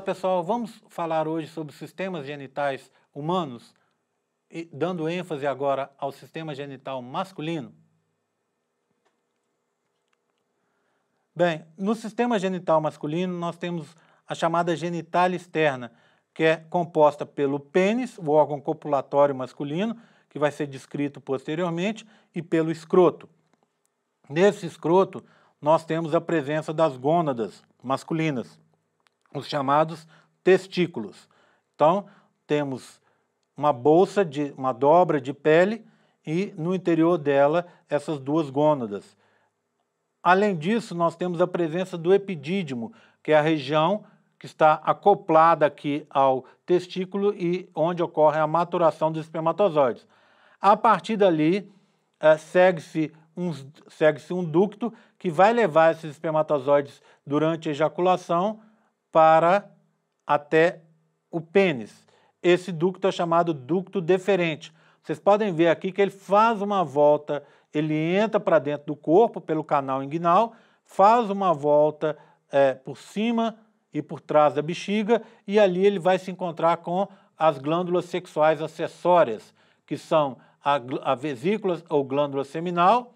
Olá pessoal, vamos falar hoje sobre sistemas genitais humanos, dando ênfase agora ao sistema genital masculino. Bem, no sistema genital masculino nós temos a chamada genitália externa, que é composta pelo pênis, o órgão copulatório masculino, que vai ser descrito posteriormente, e pelo escroto. Nesse escroto, nós temos a presença das gônadas masculinas os chamados testículos. Então, temos uma bolsa de uma dobra de pele e no interior dela essas duas gônadas. Além disso, nós temos a presença do epidídimo, que é a região que está acoplada aqui ao testículo e onde ocorre a maturação dos espermatozoides. A partir dali, eh, segue-se um, segue um ducto que vai levar esses espermatozoides durante a ejaculação para até o pênis. Esse ducto é chamado ducto deferente. Vocês podem ver aqui que ele faz uma volta, ele entra para dentro do corpo pelo canal inguinal, faz uma volta é, por cima e por trás da bexiga e ali ele vai se encontrar com as glândulas sexuais acessórias, que são a, a vesícula ou glândula seminal,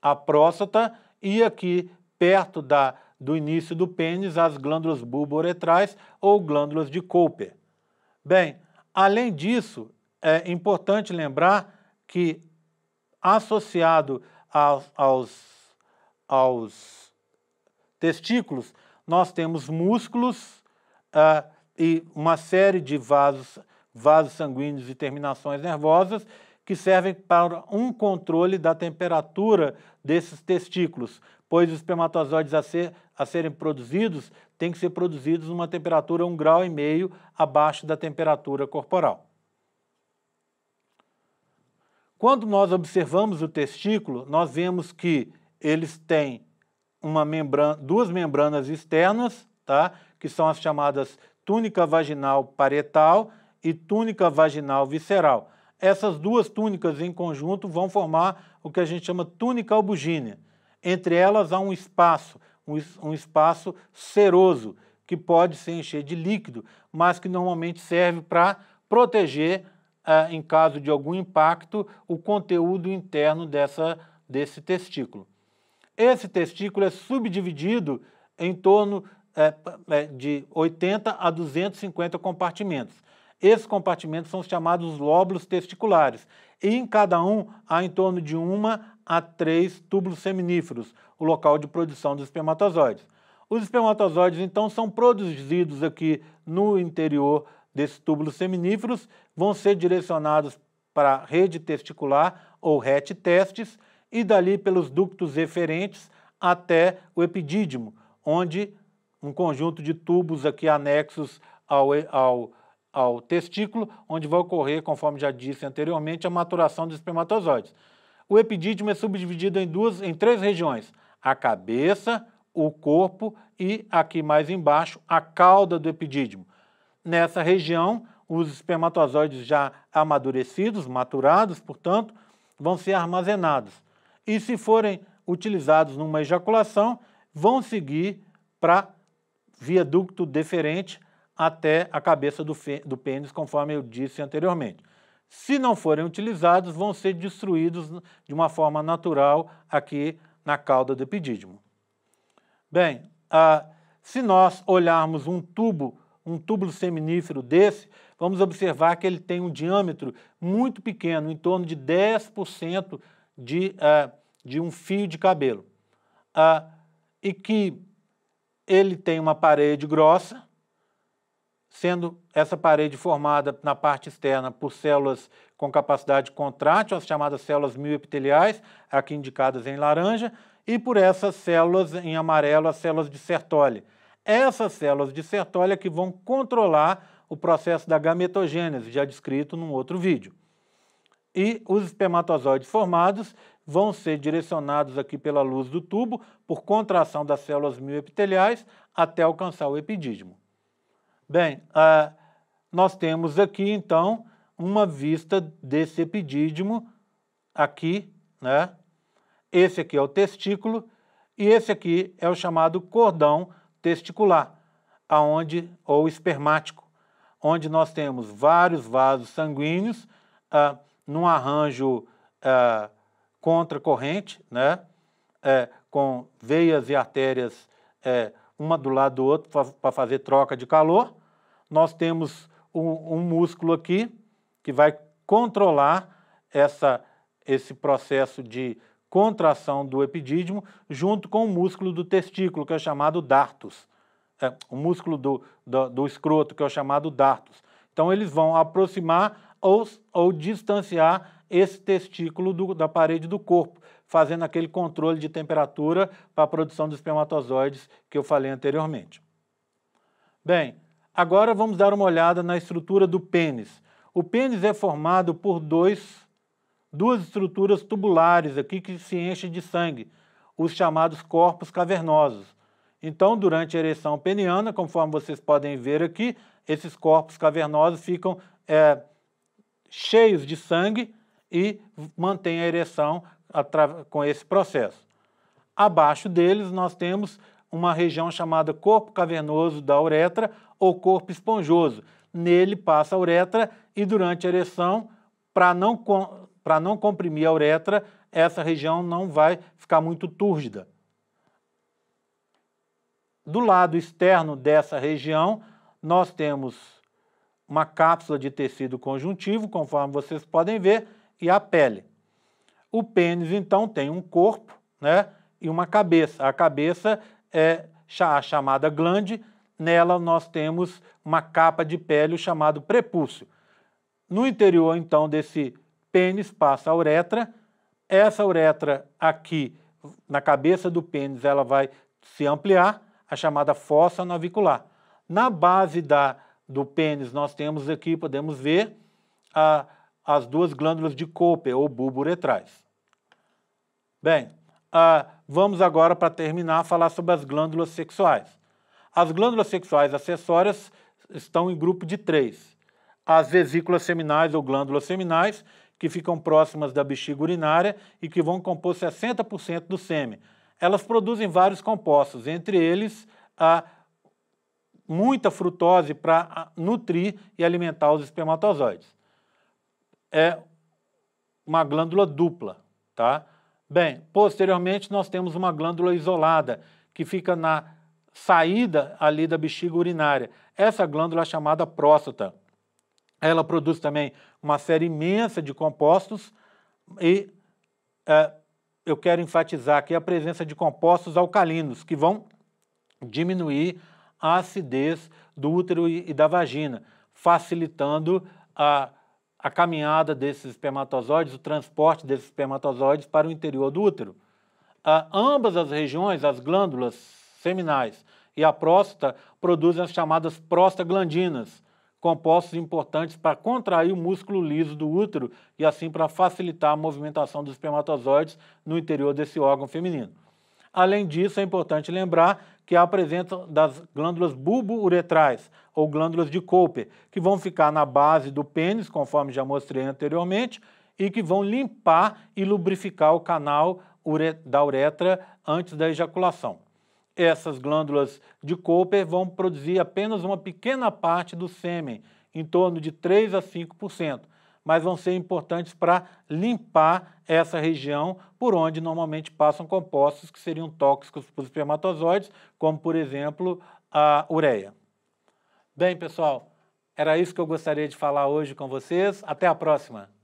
a próstata e aqui perto da do início do pênis às glândulas bulbouretrais ou glândulas de Cooper. Bem, além disso, é importante lembrar que associado aos, aos, aos testículos, nós temos músculos uh, e uma série de vasos, vasos sanguíneos e terminações nervosas que servem para um controle da temperatura desses testículos, pois os espermatozoides a, ser, a serem produzidos têm que ser produzidos numa temperatura um grau e meio abaixo da temperatura corporal. Quando nós observamos o testículo, nós vemos que eles têm uma membrana, duas membranas externas, tá? que são as chamadas túnica vaginal parietal e túnica vaginal visceral. Essas duas túnicas em conjunto vão formar o que a gente chama túnica albugínea. Entre elas há um espaço, um, espaço seroso, que pode se encher de líquido, mas que normalmente serve para proteger, eh, em caso de algum impacto, o conteúdo interno dessa, desse testículo. Esse testículo é subdividido em torno eh, eh, de 80 a 250 compartimentos. Esses compartimentos são chamados lóbulos testiculares e em cada um há em torno de uma a três túbulos seminíferos, o local de produção dos espermatozoides. Os espermatozoides, então, são produzidos aqui no interior desses túbulos seminíferos, vão ser direcionados para a rede testicular ou RET testes e dali pelos ductos referentes até o epidídimo, onde um conjunto de tubos aqui anexos ao, ao ao testículo, onde vai ocorrer, conforme já disse anteriormente, a maturação dos espermatozoides. O epidídimo é subdividido em duas, em três regiões: a cabeça, o corpo e aqui mais embaixo a cauda do epidídimo. Nessa região, os espermatozoides já amadurecidos, maturados, portanto, vão ser armazenados. E se forem utilizados numa ejaculação, vão seguir para viaducto deferente até a cabeça do, do pênis, conforme eu disse anteriormente. Se não forem utilizados, vão ser destruídos de uma forma natural aqui na cauda do epidídimo. Bem, ah, se nós olharmos um tubo, um tubo seminífero desse, vamos observar que ele tem um diâmetro muito pequeno, em torno de 10% de, ah, de um fio de cabelo. Ah, e que ele tem uma parede grossa, sendo essa parede formada na parte externa por células com capacidade contrátil, as chamadas células mioepiteliais, aqui indicadas em laranja, e por essas células em amarelo, as células de Sertoli. Essas células de Sertoli é que vão controlar o processo da gametogênese, já descrito num outro vídeo. E os espermatozoides formados vão ser direcionados aqui pela luz do tubo, por contração das células mioepiteliais, até alcançar o epidídimo. Bem, ah, nós temos aqui, então, uma vista desse epidídimo aqui, né? Esse aqui é o testículo e esse aqui é o chamado cordão testicular, aonde ou espermático, onde nós temos vários vasos sanguíneos ah, num arranjo ah, contra corrente né? É, com veias e artérias é, uma do lado do outro para fazer troca de calor. Nós temos um, um, músculo aqui que vai controlar essa, esse processo de contração do epidídimo junto com o músculo do testículo, que é chamado dartus. É, o músculo do, do, do escroto, que é chamado dartus. Então, eles vão aproximar ou, ou distanciar esse testículo do, da parede do corpo fazendo aquele controle de temperatura para a produção dos espermatozoides que eu falei anteriormente. Bem, agora vamos dar uma olhada na estrutura do pênis. O pênis é formado por dois, duas estruturas tubulares aqui que se enchem de sangue, os chamados corpos cavernosos. Então, durante a ereção peniana, conforme vocês podem ver aqui, esses corpos cavernosos ficam é, cheios de sangue e mantêm a ereção com esse processo. Abaixo deles, nós temos uma região chamada corpo cavernoso da uretra ou corpo esponjoso. Nele passa a uretra e durante a ereção, para não, não comprimir a uretra, essa região não vai ficar muito túrgida. Do lado externo dessa região, nós temos uma cápsula de tecido conjuntivo, conforme vocês podem ver, e a pele. O pênis, então, tem um corpo né, e uma cabeça. A cabeça é a chamada glande, nela nós temos uma capa de pele chamado prepúcio. No interior, então, desse pênis passa a uretra. Essa uretra aqui, na cabeça do pênis, ela vai se ampliar, a chamada fossa navicular. Na base da, do pênis, nós temos aqui, podemos ver, a, as duas glândulas de Koper, ou bulbo uretrais. Bem, ah, vamos agora, para terminar, falar sobre as glândulas sexuais. As glândulas sexuais acessórias estão em grupo de três. As vesículas seminais ou glândulas seminais, que ficam próximas da bexiga urinária e que vão compor 60% do sêmen. Elas produzem vários compostos, entre eles a muita frutose para nutrir e alimentar os espermatozoides. É uma glândula dupla, tá? Bem, posteriormente nós temos uma glândula isolada que fica na saída ali da bexiga urinária. Essa glândula é chamada próstata. Ela produz também uma série imensa de compostos e é, eu quero enfatizar aqui a presença de compostos alcalinos que vão diminuir a acidez do útero e da vagina, facilitando a a caminhada desses espermatozoides, o transporte desses espermatozoides para o interior do útero. Ah, ambas as regiões, as glândulas seminais e a próstata, produzem as chamadas prostaglandinas, compostos importantes para contrair o músculo liso do útero e assim para facilitar a movimentação dos espermatozoides no interior desse órgão feminino. Além disso, é importante lembrar que a presença das glândulas bulbo-uretrais, ou glândulas de Cooper, que vão ficar na base do pênis, conforme já mostrei anteriormente, e que vão limpar e lubrificar o canal da uretra antes da ejaculação. Essas glândulas de Cooper vão produzir apenas uma pequena parte do sêmen, em torno de 3 a 5%, mas vão ser importantes para limpar essa região por onde normalmente passam compostos que seriam tóxicos para os espermatozoides, como por exemplo a ureia. Bem, pessoal, era isso que eu gostaria de falar hoje com vocês. Até a próxima!